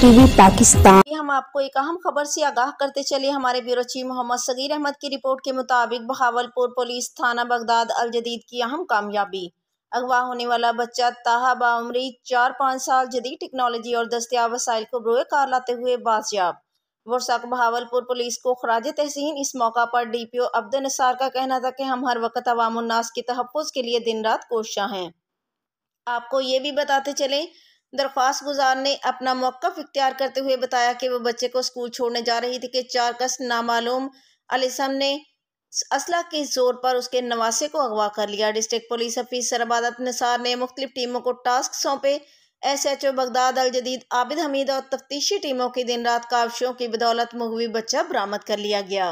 TV Pakistan हम आपको एक अहम खबर से आगाह करते चले हमारे ब्यूरो चीफ मोहम्मद सगीर अहमद की रिपोर्ट के मुताबिक बहावलपुर पुलिस थाना बगदाद अल जदीद की अहम कामयाबी अगवा होने वाला बच्चा ताहा बाउमरी चार पाँच साल जदीद टेक्नोलॉजी और दस्तियाब वसाइल को बरोए कार लाते हुए बाजियाब वर्षाक बहावलपुर पुलिस को खराज तहसीन इस मौका पर डी पी ओ अब्द नसार का कहना था कि हम हर वक्त अवाम के तहफ़ के लिए दिन रात कोशाँ हैं आपको ये भी बताते चलें दरख्वास्त गुजार ने अपना मौक़ इख्तियार करते हुए बताया कि वह बच्चे को स्कूल छोड़ने जा रही थी कि चार कस नामालूम अलिसम ने असला के जोर पर उसके नवासे को अगवा कर लिया district police officer Abadat Nisar ने मुख्त टीमों को टास्क सौंपे S H O Baghdad al Jadeed Abid Hamid और तफ्तीशी टीमों की दिन रात काविशों की बदौलत मुगवी बच्चा बरामद कर लिया गया